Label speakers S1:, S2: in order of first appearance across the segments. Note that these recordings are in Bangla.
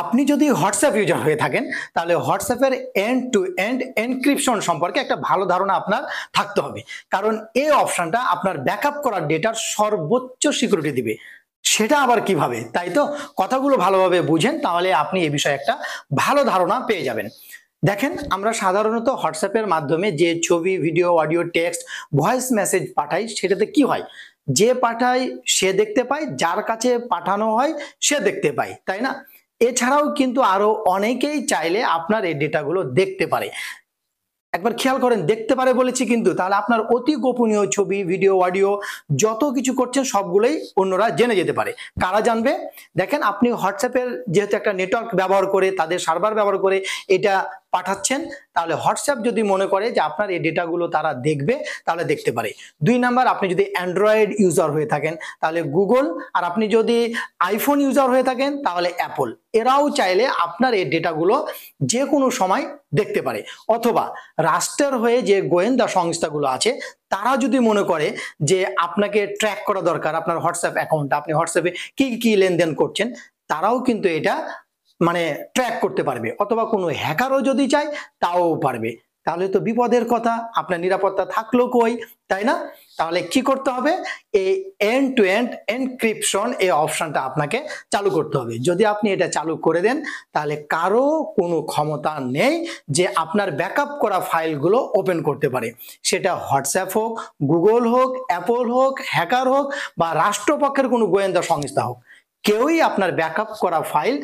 S1: আপনি যদি হোয়াটসঅ্যাপ ইউজার হয়ে থাকেন তাহলে হোয়াটসঅ্যাপের এন্ড টু এন্ড এনক্রিপশন সম্পর্কে একটা ভালো ধারণা আপনার থাকতে হবে কারণ এই অপশানটা আপনার ব্যাকআপ করার ডেটার সর্বোচ্চ সিকিউরিটি দিবে সেটা আবার কিভাবে তাই তো কথাগুলো ভালোভাবে বুঝেন তাহলে আপনি এ বিষয়ে একটা ভালো ধারণা পেয়ে যাবেন দেখেন আমরা সাধারণত হোয়াটসঅ্যাপের মাধ্যমে যে ছবি video audio text voice message পাঠাই সেটাতে কি হয় যে পাঠায় সে দেখতে পায় যার কাছে পাঠানো হয় সে দেখতে পায় তাই না এছাড়াও কিন্তু আরো অনেকেই চাইলে আপনার এই ডেটাগুলো দেখতে পারে একবার খেয়াল করেন দেখতে পারে বলেছি কিন্তু তাহলে আপনার অতি গোপনীয় ছবি ভিডিও অডিও যত কিছু করছেন সবগুলোই অন্যরা জেনে যেতে পারে কারা জানবে দেখেন আপনি হোয়াটসঅ্যাপের যেহেতু একটা নেটওয়ার্ক ব্যবহার করে তাদের সার্ভার ব্যবহার করে এটা পাঠাচ্ছেন তাহলে হোয়াটসঅ্যাপ যদি মনে করে যে আপনার এই ডেটাগুলো তারা দেখবে তাহলে দেখতে পারে দুই নাম্বার আপনি যদি অ্যান্ড্রয়েড ইউজার হয়ে থাকেন তাহলে গুগল আর আপনি যদি আইফোন ইউজার হয়ে থাকেন তাহলে অ্যাপল এরাও চাইলে আপনার এই ডেটাগুলো যে কোনো সময় দেখতে পারে অথবা রাষ্ট্রের হয়ে যে গোয়েন্দা সংস্থাগুলো আছে তারা যদি মনে করে যে আপনাকে ট্র্যাক করা দরকার আপনার হোয়াটসঅ্যাপ অ্যাকাউন্টটা আপনি হোয়াটসঅ্যাপে কী কী লেনদেন করছেন তারাও কিন্তু এটা মানে ট্র্যাক করতে পারবে অথবা কোনো হ্যাকারও যদি চায় তাও পারবে তাহলে তো বিপদের কথা আপনার নিরাপত্তা থাকলো কই তাই না তাহলে কি করতে হবে এই এন্ড টু এন্ড এনক্রিপশন এই অপশানটা আপনাকে চালু করতে হবে যদি আপনি এটা চালু করে দেন তাহলে কারো কোনো ক্ষমতা নেই যে আপনার ব্যাকআপ করা ফাইলগুলো ওপেন করতে পারে সেটা হোয়াটসঅ্যাপ হোক গুগল হোক অ্যাপল হোক হ্যাকার হোক বা রাষ্ট্রপক্ষের কোনো গোয়েন্দা সংস্থা হোক কেউই আপনার ব্যাকআপ করা ফাইল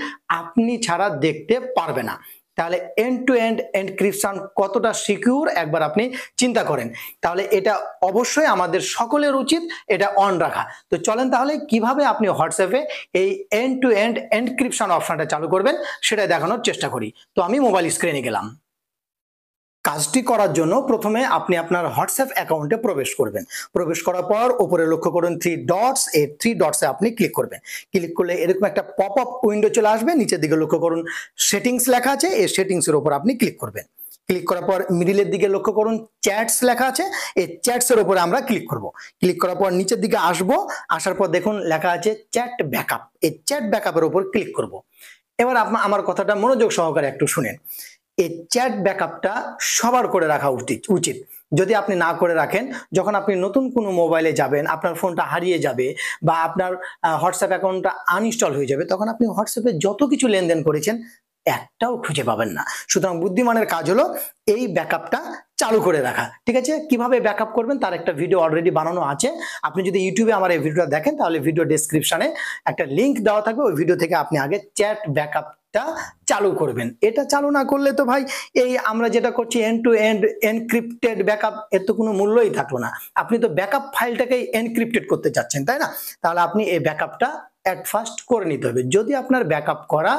S1: আপনি ছাড়া দেখতে পারবে না তাহলে এন্ড টু এন্ড এনক্রিপশন কতটা সিকিউর একবার আপনি চিন্তা করেন তাহলে এটা অবশ্যই আমাদের সকলের উচিত এটা অন রাখা তো চলেন তাহলে কিভাবে আপনি হোয়াটসঅ্যাপে এই এন্ড টু এন্ড এনক্রিপশন অপশানটা চালু করবেন সেটা দেখানোর চেষ্টা করি তো আমি মোবাইল স্ক্রিনে গেলাম কাজটি করার জন্য প্রথমে আপনি আপনার হোয়াটসঅ্যাপ অ্যাকাউন্টে প্রবেশ করবেন প্রবেশ করার পর উপরে লক্ষ্য করুন থ্রি ডটস এ থ্রি ডটসে আপনি ক্লিক করবেন ক্লিক করলে এরকম একটা পপ আপ উইন্ডো চলে আসবে নিচের দিকে লক্ষ্য করুন সেটিংস লেখা আছে এই সেটিংসের উপর আপনি ক্লিক করবেন ক্লিক করার পর মিডিলের দিকে লক্ষ্য করুন চ্যাটস লেখা আছে এই চ্যাটসের উপরে আমরা ক্লিক করব ক্লিক করার পর নিচের দিকে আসব আসার পর দেখুন লেখা আছে চ্যাট ব্যাকআপ এই চ্যাট ব্যাকআপের উপর ক্লিক করব এবার আপনার আমার কথাটা মনোযোগ সহকারে একটু শুনেন এই চ্যাট ব্যাকআপটা সবার করে রাখা উচিত উচিত যদি আপনি না করে রাখেন যখন আপনি নতুন কোনো মোবাইলে যাবেন আপনার ফোনটা হারিয়ে যাবে বা আপনার হোয়াটসঅ্যাপ অ্যাকাউন্টটা আনইনস্টল হয়ে যাবে তখন আপনি হোয়াটসঅ্যাপে যত কিছু লেনদেন করেছেন একটাও খুঁজে পাবেন না সুতরাং বুদ্ধিমানের কাজ হলো এই ব্যাকআপটা চালু করে রাখা ঠিক আছে কিভাবে ব্যাকআপ করবেন তার একটা ভিডিও অলরেডি বানানো আছে আপনি যদি ইউটিউবে আমার এই ভিডিওটা দেখেন তাহলে ভিডিও ডেসক্রিপশানে একটা লিঙ্ক দেওয়া থাকবে ওই ভিডিও থেকে আপনি আগে চ্যাট ব্যাকআপ টা চালু করবেন এটা চালু না করলে তো ভাই এই আমরা যেটা করছি end to end encrypted backup এর তো কোনো মূল্যই থাকলো না আপনি তো ব্যাকআপ ফাইলটাকেই এনক্রিপ্টেড করতে চাচ্ছেন তাই না তাহলে আপনি এই ব্যাকআপটা অ্যাট ফার্স্ট করে নিতে হবে যদি আপনার ব্যাকআপ করা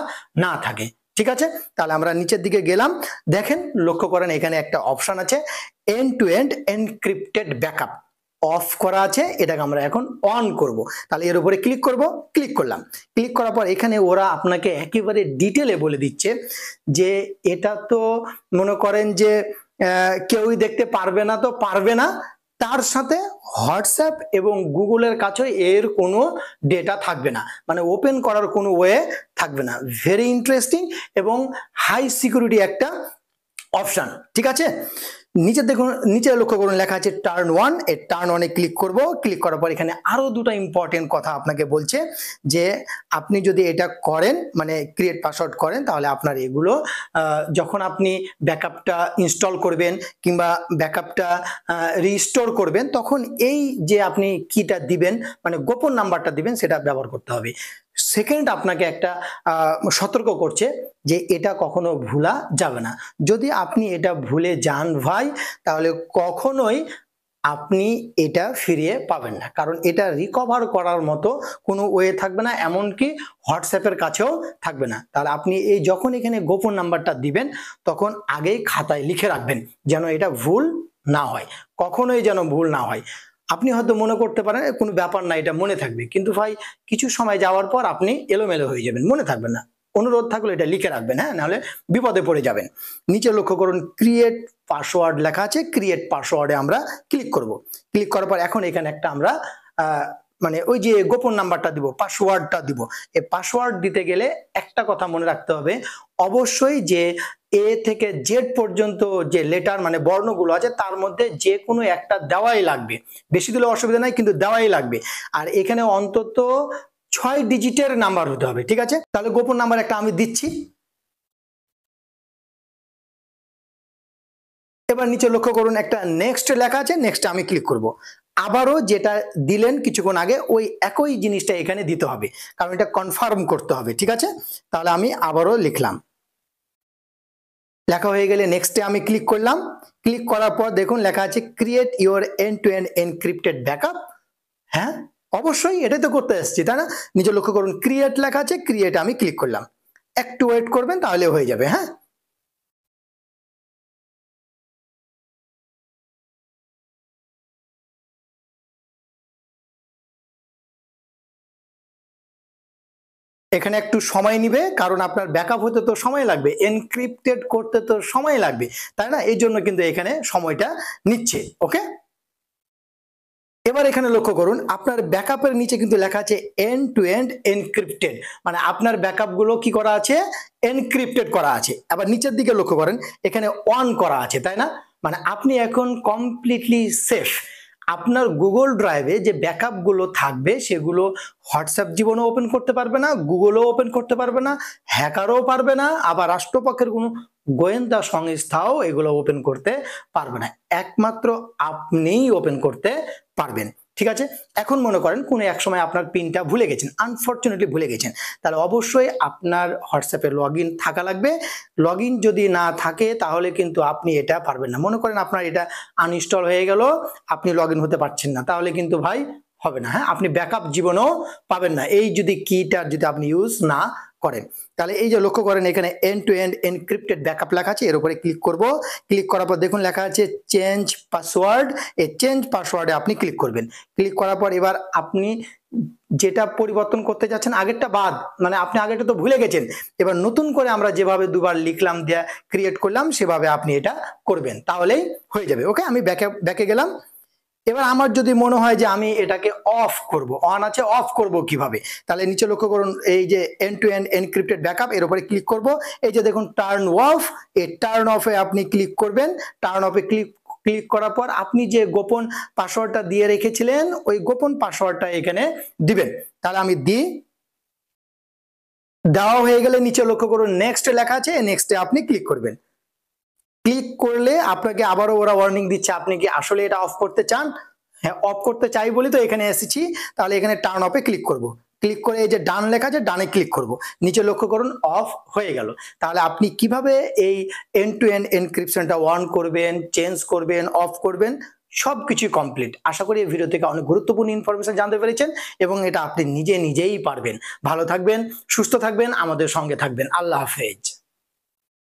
S1: না থাকে ঠিক আছে তাহলে আমরা নিচের দিকে গেলাম দেখেন লক্ষ্য করেন এখানে একটা অপশন আছে end to end encrypted backup off করা আছে এটাকে আমরা এখন অন করব। তাহলে এর উপরে ক্লিক করব ক্লিক করলাম ক্লিক করার পর এখানে ওরা আপনাকে একেবারে ডিটেলে বলে দিচ্ছে যে এটা তো মনে করেন যে কেউই দেখতে পারবে না তো পারবে না তার সাথে হোয়াটসঅ্যাপ এবং গুগলের কাছে এর কোনো ডেটা থাকবে না মানে ওপেন করার কোনো ওয়ে থাকবে না ভেরি ইন্টারেস্টিং এবং হাই সিকিউরিটি একটা অপশান ঠিক আছে নিচে দেখুন নিচে লক্ষ্য করুন লেখা আছে টার্ন ওয়ান এ টার্ন ওয়ানে ক্লিক করব ক্লিক করার পর এখানে আরও দুটো ইম্পর্টেন্ট কথা আপনাকে বলছে যে আপনি যদি এটা করেন মানে ক্রিয়েট পাসওয়ার্ড করেন তাহলে আপনার এগুলো যখন আপনি ব্যাকআপটা ইনস্টল করবেন কিংবা ব্যাকআপটা রিস্টোর করবেন তখন এই যে আপনি কিটা দিবেন মানে গোপন নাম্বারটা দিবেন সেটা ব্যবহার করতে হবে সেকেন্ড আপনাকে একটা সতর্ক করছে যে এটা কখনো ভুলা যাবে না যদি আপনি এটা ভুলে যান ভাই তাহলে কখনোই আপনি এটা ফিরিয়ে পাবেন না কারণ এটা রিকভার করার মতো কোনো ওয়ে থাকবে না এমনকি হোয়াটসঅ্যাপের কাছেও থাকবে না তাহলে আপনি এই যখন এখানে গোপন নাম্বারটা দিবেন তখন আগেই খাতায় লিখে রাখবেন যেন এটা ভুল না হয় কখনোই যেন ভুল না হয় আপনি হয়তো মনে করতে পারেন কোনো ব্যাপার না এটা মনে থাকবে কিন্তু ভাই কিছু সময় যাওয়ার পর আপনি এলোমেলো হয়ে যাবেন মনে থাকবে না অনুরোধ থাকলে এটা লিখে রাখবেন হ্যাঁ নাহলে বিপদে পড়ে যাবেন নিচে লক্ষ্য করুন ক্রিয়েট পাসওয়ার্ড লেখা আছে ক্রিয়েট পাসওয়ার্ডে আমরা ক্লিক করব ক্লিক করার পর এখন এখানে একটা আমরা মানে ওই যে গোপন নাম্বারটা দিব পাসওয়ার্ডটা দিব এই পাসওয়ার্ড দিতে গেলে একটা কথা মনে রাখতে হবে অবশ্যই যে এ থেকে জেড পর্যন্ত যে লেটার মানে বর্ণগুলো আছে তার মধ্যে যে কোনো একটা দেওয়াই লাগবে বেশি দিলে অসুবিধা নাই কিন্তু দেওয়াই লাগবে আর এখানে অন্তত ছয় ডিজিটের নাম্বার হতে হবে ঠিক আছে তাহলে গোপন নাম্বার একটা আমি দিচ্ছি এবার নিচে লক্ষ্য করুন একটা নেক্সট লেখা আছে নেক্সট আমি ক্লিক করব। আবারও যেটা দিলেন কিছুক্ষণ আগে ওই একই জিনিসটা এখানে দিতে হবে কারণ এটা কনফার্ম করতে হবে ঠিক আছে তাহলে আমি আবারও লিখলাম লেখা হয়ে গেলে নেক্সটে আমি ক্লিক করলাম ক্লিক করার পর দেখুন লেখা আছে create your end to end encrypted backup হ্যাঁ অবশ্যই এটাই তো করতে এসেছি তাই না নিজে লক্ষ্য করুন ক্রিয়েট লেখা আছে ক্রিয়েট আমি ক্লিক করলাম একটু ওয়েট করবেন তাহলে হয়ে যাবে হ্যাঁ এখানে একটু সময় নিবে কারণ আপনার ব্যাকআপ হতে তো সময় লাগবে এনক্রিপ্টেড করতে তো সময় লাগবে তাই না এই জন্য কিন্তু এখানে সময়টা নিচ্ছে ওকে এবার এখানে লক্ষ্য করুন আপনার ব্যাকআপের নিচে কিন্তু লেখা আছে এন্ড টু এন্ড এনক্রিপ্টেড মানে আপনার ব্যাকআপগুলো কি করা আছে এনক্রিপ্টেড করা আছে আবার নিচের দিকে লক্ষ্য করেন এখানে অন করা আছে তাই না মানে আপনি এখন কমপ্লিটলি সেফ আপনার গুগল ড্রাইভে যে ব্যাকআপগুলো থাকবে সেগুলো হোয়াটসঅ্যাপ জীবনও ওপেন করতে পারবে না গুগলও ওপেন করতে পারবে না হ্যাকারও পারবে না আবার রাষ্ট্রপক্ষের কোনো গোয়েন্দা সংস্থাও এগুলো ওপেন করতে পারবে না একমাত্র আপনিই ওপেন করতে পারবেন ঠিক আছে এখন মনে করেন কোনো এক সময় আপনার পিনটা ভুলে গেছেন আনফর্চুনেটলি ভুলে গেছেন তাহলে অবশ্যই আপনার হোয়াটসঅ্যাপে লগ থাকা লাগবে লগ যদি না থাকে তাহলে কিন্তু আপনি এটা পারবেন না মনে করেন আপনার এটা আনইনস্টল হয়ে গেল আপনি লগ হতে পারছেন না তাহলে কিন্তু ভাই হবে না হ্যাঁ আপনি ব্যাকআপ জীবনও পাবেন না এই যদি কিটা যদি আপনি ইউজ না করেন তাহলে এই যে লক্ষ্য করেন এখানে end to end encrypted backup লেখা আছে এর উপরে ক্লিক করব ক্লিক করার পর দেখুন লেখা আছে চেঞ্জ পাসওয়ার্ড এই চেঞ্জ পাসওয়ার্ডে আপনি ক্লিক করবেন ক্লিক করার পর এবার আপনি যেটা পরিবর্তন করতে যাচ্ছেন আগেরটা বাদ মানে আপনি আগেরটা তো ভুলে গেছেন এবার নতুন করে আমরা যেভাবে দুবার লিখলাম দেয়া ক্রিয়েট করলাম সেভাবে আপনি এটা করবেন তাহলেই হয়ে যাবে ওকে আমি ব্যাকে ব্যাকে গেলাম এবার আমার যদি মনে হয় যে আমি এটাকে অফ করব অন আছে অফ করব কিভাবে তাহলে নিচে লক্ষ্য করুন এই যে end to end encrypted backup এর উপরে ক্লিক করব এই যে দেখুন টার্ন অফ এ টার্ন অফে আপনি ক্লিক করবেন টার্ন অফে ক্লিক ক্লিক করার পর আপনি যে গোপন পাসওয়ার্ডটা দিয়ে রেখেছিলেন ওই গোপন পাসওয়ার্ডটা এখানে দিবেন তাহলে আমি দিই দেওয়া হয়ে গেলে নিচে লক্ষ্য করুন নেক্সট লেখা আছে নেক্সটে আপনি ক্লিক করবেন ক্লিক করলে আপনাকে আবারও ওরা ওয়ার্নিং দিচ্ছে আপনি কি আসলে এটা অফ করতে চান হ্যাঁ অফ করতে চাই বলি তো এখানে এসেছি তাহলে এখানে টার্ন অফে ক্লিক করব। ক্লিক করে এই যে ডান লেখা আছে ডানে ক্লিক করব। নিচে লক্ষ্য করুন অফ হয়ে গেল তাহলে আপনি কিভাবে এই এন্ড টু এন্ড এনক্রিপশনটা অন করবেন চেঞ্জ করবেন অফ করবেন সব কিছু কমপ্লিট আশা করি এই ভিডিও থেকে অনেক গুরুত্বপূর্ণ ইনফরমেশন জানতে পেরেছেন এবং এটা আপনি নিজে নিজেই পারবেন ভালো থাকবেন সুস্থ থাকবেন আমাদের সঙ্গে থাকবেন আল্লাহ হাফেজ